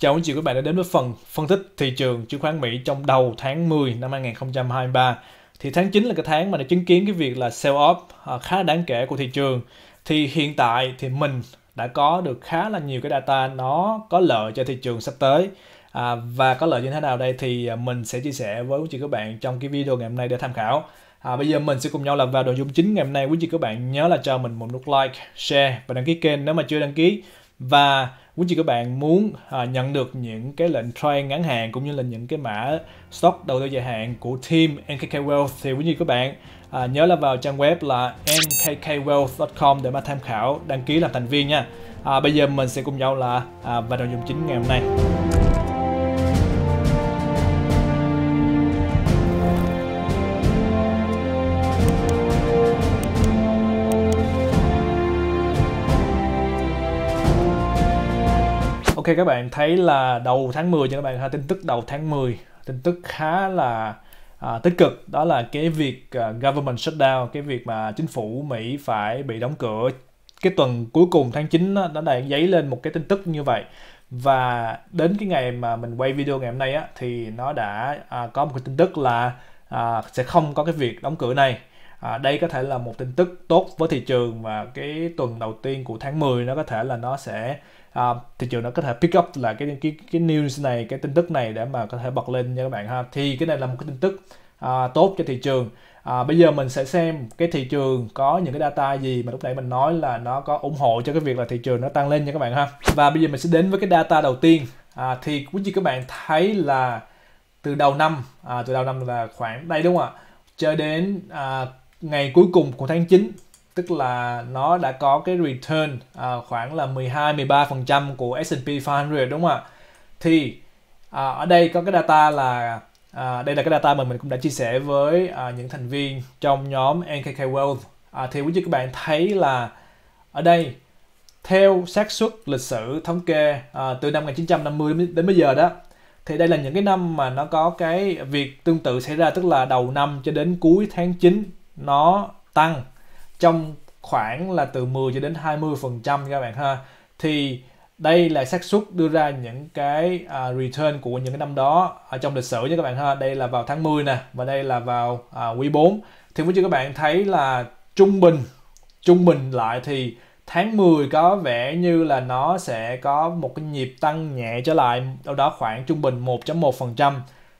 Chào quý chị quý bạn đã đến với phần phân tích thị trường chứng khoán Mỹ trong đầu tháng 10 năm 2023. Thì tháng 9 là cái tháng mà đã chứng kiến cái việc là sell off à, khá đáng kể của thị trường. Thì hiện tại thì mình đã có được khá là nhiều cái data nó có lợi cho thị trường sắp tới. À, và có lợi như thế nào đây thì à, mình sẽ chia sẻ với quý chị các bạn trong cái video ngày hôm nay để tham khảo. À, bây giờ mình sẽ cùng nhau làm vào nội dung chính ngày hôm nay. Quý chị các bạn nhớ là cho mình một nút like, share và đăng ký kênh nếu mà chưa đăng ký và quý chị các bạn muốn à, nhận được những cái lệnh trade ngắn hạn cũng như là những cái mã stock đầu tư dài hạn của team NKK Wealth thì quý chị các bạn à, nhớ là vào trang web là nkkwealth.com để mà tham khảo đăng ký làm thành viên nha à, bây giờ mình sẽ cùng nhau là à, và nội dung chính ngày hôm nay Ok các bạn thấy là đầu tháng 10 cho các bạn ha tin tức đầu tháng 10 tin tức khá là à, tích cực đó là cái việc uh, government shutdown cái việc mà chính phủ Mỹ phải bị đóng cửa cái tuần cuối cùng tháng 9 đó, nó đã giấy lên một cái tin tức như vậy và đến cái ngày mà mình quay video ngày hôm nay á thì nó đã à, có một cái tin tức là à, sẽ không có cái việc đóng cửa này à, đây có thể là một tin tức tốt với thị trường và cái tuần đầu tiên của tháng 10 nó có thể là nó sẽ à, thị trường nó có thể pick up là cái cái cái news này cái tin tức này để mà có thể bật lên nha các bạn ha thì cái này là một cái tin tức à, tốt cho thị trường à, bây giờ mình sẽ xem cái thị trường có những cái data gì mà lúc nãy mình nói là nó có ủng hộ cho cái việc là thị trường nó tăng lên nha các bạn ha và bây giờ mình sẽ đến với cái data đầu tiên à, thì quý vị các bạn thấy là từ đầu năm à, từ đầu năm là khoảng đây đúng không ạ cho đến à, ngày cuối cùng của tháng 9 tức là nó đã có cái return à, khoảng là 12 13% của S&P 500 đúng không ạ? Thì à, ở đây có cái data là à, đây là cái data mà mình cũng đã chia sẻ với à, những thành viên trong nhóm NKK Wealth. À, thì quý vị các bạn thấy là ở đây theo xác suất lịch sử thống kê à, từ năm 1950 đến bây giờ đó thì đây là những cái năm mà nó có cái việc tương tự xảy ra tức là đầu năm cho đến cuối tháng 9 nó tăng trong khoảng là từ 10 cho đến 20 phần trăm các bạn ha thì đây là xác suất đưa ra những cái uh, return của những cái năm đó ở à, trong lịch sử nha các bạn ha đây là vào tháng 10 nè và đây là vào uh, quý 4 thì quý chị các bạn thấy là trung bình trung bình lại thì tháng 10 có vẻ như là nó sẽ có một cái nhịp tăng nhẹ trở lại đâu đó khoảng trung bình 1.1%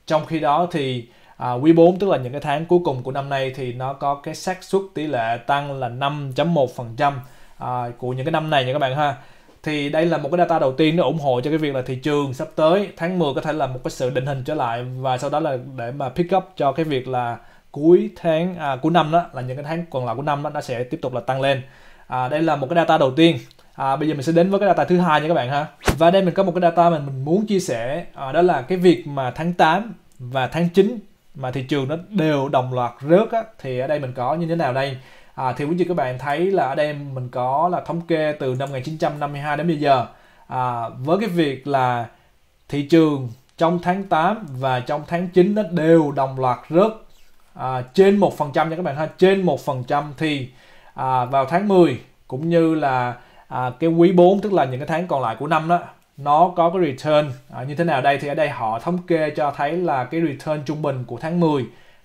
trong khi đó thì à, quý 4 tức là những cái tháng cuối cùng của năm nay thì nó có cái xác suất tỷ lệ tăng là 5.1% à, của những cái năm này nha các bạn ha thì đây là một cái data đầu tiên nó ủng hộ cho cái việc là thị trường sắp tới tháng 10 có thể là một cái sự định hình trở lại và sau đó là để mà pick up cho cái việc là cuối tháng à, cuối năm đó là những cái tháng còn lại của năm đó nó sẽ tiếp tục là tăng lên à, đây là một cái data đầu tiên à, bây giờ mình sẽ đến với cái data thứ hai nha các bạn ha và đây mình có một cái data mà mình muốn chia sẻ à, đó là cái việc mà tháng 8 và tháng 9 mà thị trường nó đều đồng loạt rớt á, thì ở đây mình có như thế nào đây à, thì quý vị các bạn thấy là ở đây mình có là thống kê từ năm 1952 đến bây giờ à, với cái việc là thị trường trong tháng 8 và trong tháng 9 nó đều đồng loạt rớt à, trên 1% nha các bạn ha trên 1% thì à, vào tháng 10 cũng như là à, cái quý 4 tức là những cái tháng còn lại của năm đó nó có cái return à, như thế nào đây thì ở đây họ thống kê cho thấy là cái return trung bình của tháng 10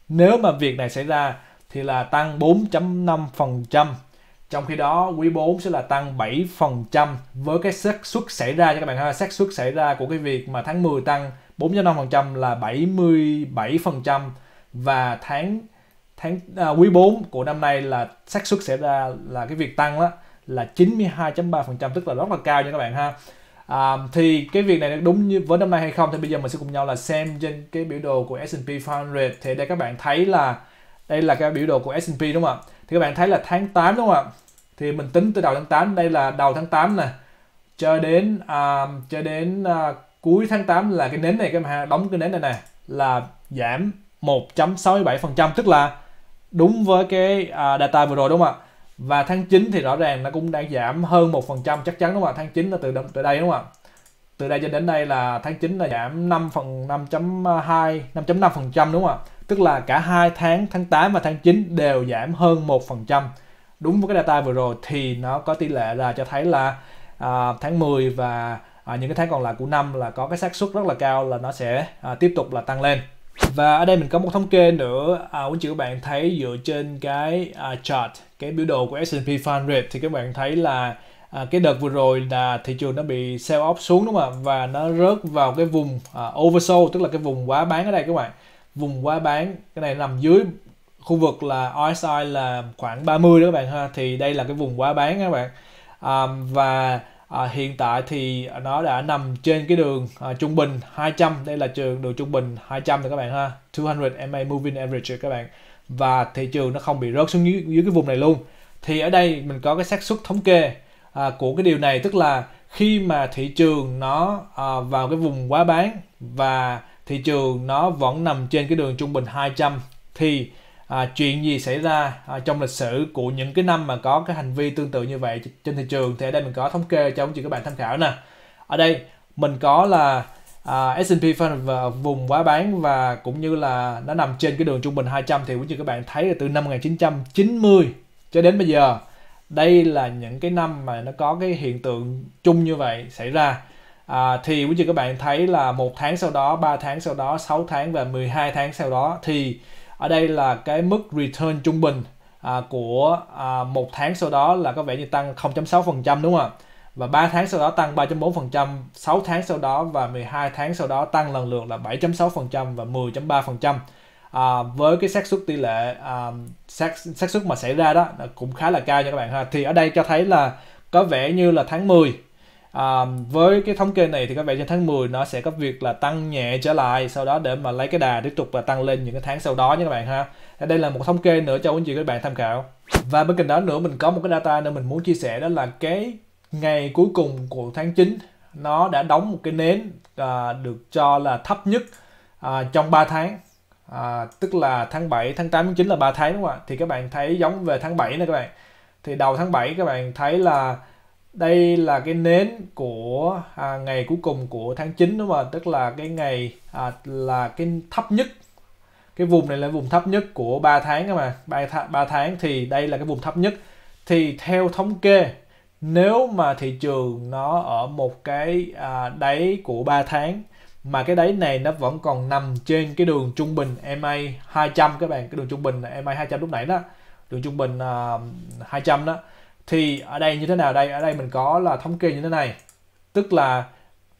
nếu mà việc này xảy ra thì là tăng 4.5% trong khi đó quý 4 sẽ là tăng 7% với cái xác suất xảy ra cho các bạn ha xác suất xảy ra của cái việc mà tháng 10 tăng 4.5% là 77% và tháng tháng à, quý 4 của năm nay là xác suất xảy ra là cái việc tăng đó là 92.3% tức là rất là cao nha các bạn ha À, thì cái việc này đúng như với năm nay hay không thì bây giờ mình sẽ cùng nhau là xem trên cái biểu đồ của S&P 500 thì đây các bạn thấy là đây là cái biểu đồ của S&P đúng không ạ? Thì các bạn thấy là tháng 8 đúng không ạ? Thì mình tính từ đầu tháng 8 đây là đầu tháng 8 nè cho đến à, cho đến à, cuối tháng 8 là cái nến này các bạn đóng cái nến này nè là giảm 1.67% tức là đúng với cái à, data vừa rồi đúng không ạ? và tháng 9 thì rõ ràng nó cũng đang giảm hơn một phần trăm chắc chắn đúng không ạ tháng 9 là từ từ đây đúng không ạ từ đây cho đến đây là tháng 9 là giảm 5 phần 5.2 5.5 phần trăm đúng không ạ tức là cả hai tháng tháng 8 và tháng 9 đều giảm hơn một phần trăm đúng với cái data vừa rồi thì nó có tỷ lệ là cho thấy là à, tháng 10 và à, những cái tháng còn lại của năm là có cái xác suất rất là cao là nó sẽ à, tiếp tục là tăng lên và ở đây mình có một thống kê nữa à, quý chị các bạn thấy dựa trên cái à, chart cái biểu đồ của S&P 500 thì các bạn thấy là à, cái đợt vừa rồi là thị trường nó bị sell off xuống đúng không ạ và nó rớt vào cái vùng à, oversold tức là cái vùng quá bán ở đây các bạn vùng quá bán cái này nằm dưới khu vực là RSI là khoảng 30 đó các bạn ha thì đây là cái vùng quá bán các bạn à, và À, hiện tại thì nó đã nằm trên cái đường à, trung bình 200 đây là trường đường trung bình 200 rồi các bạn ha 200 MA Moving Average các bạn và thị trường nó không bị rớt xuống dưới, dưới cái vùng này luôn thì ở đây mình có cái xác suất thống kê à, của cái điều này tức là khi mà thị trường nó à, vào cái vùng quá bán và thị trường nó vẫn nằm trên cái đường trung bình 200 thì à, chuyện gì xảy ra à, trong lịch sử của những cái năm mà có cái hành vi tương tự như vậy trên thị trường thì ở đây mình có thống kê cho ông chị các bạn tham khảo nè ở đây mình có là à, S&P vùng quá bán và cũng như là nó nằm trên cái đường trung bình 200 thì quý chị các bạn thấy là từ năm 1990 cho đến bây giờ đây là những cái năm mà nó có cái hiện tượng chung như vậy xảy ra à, thì quý chị các bạn thấy là một tháng sau đó 3 tháng sau đó 6 tháng và 12 tháng sau đó thì ở đây là cái mức return trung bình à, của à, một tháng sau đó là có vẻ như tăng 0.6% đúng không ạ và 3 tháng sau đó tăng 3.4%, 6 tháng sau đó và 12 tháng sau đó tăng lần lượt là 7.6% và 10.3%. À, với cái xác suất tỷ lệ à, xác xác suất mà xảy ra đó cũng khá là cao nha các bạn ha. Thì ở đây cho thấy là có vẻ như là tháng 10 À, với cái thống kê này thì các bạn trên tháng 10 nó sẽ có việc là tăng nhẹ trở lại sau đó để mà lấy cái đà tiếp tục và tăng lên những cái tháng sau đó nha các bạn ha đây là một thống kê nữa cho anh chị các bạn tham khảo và bên cạnh đó nữa mình có một cái data nữa mình muốn chia sẻ đó là cái ngày cuối cùng của tháng 9 nó đã đóng một cái nến à, được cho là thấp nhất à, trong 3 tháng à, tức là tháng 7 tháng 8 tháng 9 là 3 tháng đúng không ạ thì các bạn thấy giống về tháng 7 này các bạn thì đầu tháng 7 các bạn thấy là đây là cái nến của à, ngày cuối cùng của tháng 9 đúng không ạ tức là cái ngày à, là cái thấp nhất cái vùng này là vùng thấp nhất của 3 tháng các mà 3, th- 3 tháng thì đây là cái vùng thấp nhất thì theo thống kê nếu mà thị trường nó ở một cái à, đáy của 3 tháng mà cái đáy này nó vẫn còn nằm trên cái đường trung bình MA 200 các bạn cái đường trung bình MA 200 lúc nãy đó đường trung bình uh, à, 200 đó thì ở đây như thế nào đây ở đây mình có là thống kê như thế này tức là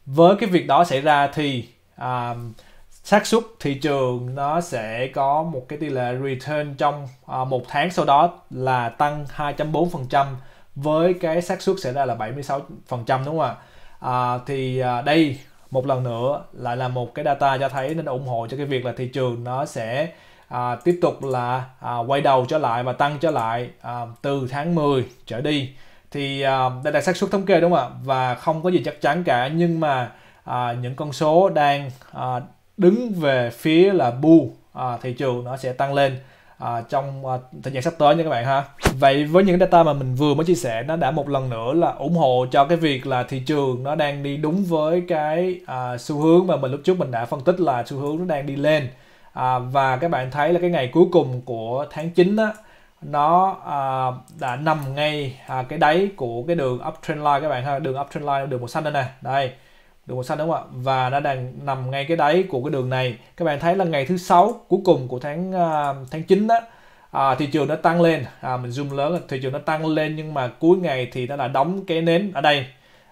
với cái việc đó xảy ra thì um, xác suất thị trường nó sẽ có một cái tỷ lệ return trong uh, một tháng sau đó là tăng 2.4% với cái xác suất xảy ra là 76% đúng không ạ? À, thì uh, đây một lần nữa lại là một cái data cho thấy nên ủng hộ cho cái việc là thị trường nó sẽ à, tiếp tục là à, quay đầu trở lại và tăng trở lại à, từ tháng 10 trở đi thì à, đây là xác suất thống kê đúng không ạ và không có gì chắc chắn cả nhưng mà à, những con số đang à, đứng về phía là bu à, thị trường nó sẽ tăng lên à, trong à, thời gian sắp tới nha các bạn ha vậy với những data mà mình vừa mới chia sẻ nó đã một lần nữa là ủng hộ cho cái việc là thị trường nó đang đi đúng với cái à, xu hướng mà mình lúc trước mình đã phân tích là xu hướng nó đang đi lên à, và các bạn thấy là cái ngày cuối cùng của tháng 9 đó nó à, đã nằm ngay à, cái đáy của cái đường uptrend line các bạn ha đường uptrend line đường màu xanh đây nè đây đường màu xanh đúng không ạ và nó đang nằm ngay cái đáy của cái đường này các bạn thấy là ngày thứ sáu cuối cùng của tháng à, tháng 9 đó à, thị trường nó tăng lên à, mình zoom lớn là thị trường nó tăng lên nhưng mà cuối ngày thì nó đã đóng cái nến ở đây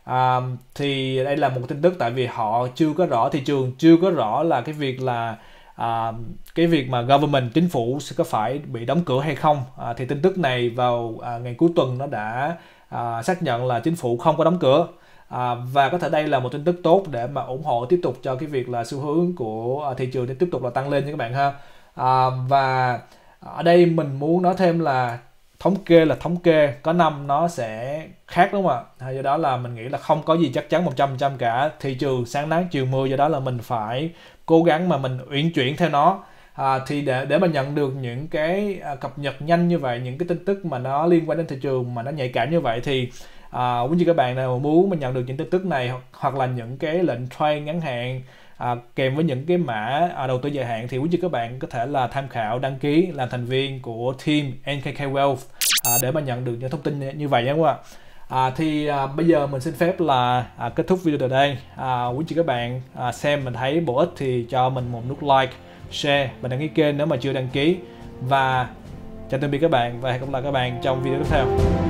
à, thì đây là một tin tức tại vì họ chưa có rõ thị trường chưa có rõ là cái việc là à, cái việc mà government chính phủ sẽ có phải bị đóng cửa hay không à, thì tin tức này vào à, ngày cuối tuần nó đã à, xác nhận là chính phủ không có đóng cửa à, và có thể đây là một tin tức tốt để mà ủng hộ tiếp tục cho cái việc là xu hướng của à, thị trường để tiếp tục là tăng lên như các bạn ha à, và ở đây mình muốn nói thêm là thống kê là thống kê có năm nó sẽ khác đúng không ạ do đó là mình nghĩ là không có gì chắc chắn 100% cả thị trường sáng nắng chiều mưa do đó là mình phải cố gắng mà mình uyển chuyển theo nó à, thì để để mà nhận được những cái à, cập nhật nhanh như vậy những cái tin tức mà nó liên quan đến thị trường mà nó nhạy cảm như vậy thì à, quý vị các bạn nào muốn mình nhận được những tin tức này hoặc là những cái lệnh trade ngắn hạn à, kèm với những cái mã à, đầu tư dài hạn thì quý vị các bạn có thể là tham khảo đăng ký làm thành viên của team NKK Wealth à, để mà nhận được những thông tin như vậy nhé các bạn À, thì à, bây giờ mình xin phép là à, kết thúc video tại đây à, quý chị các bạn à, xem mình thấy bổ ích thì cho mình một nút like share và đăng ký kênh nếu mà chưa đăng ký và chào tạm biệt các bạn và hẹn gặp lại các bạn trong video tiếp theo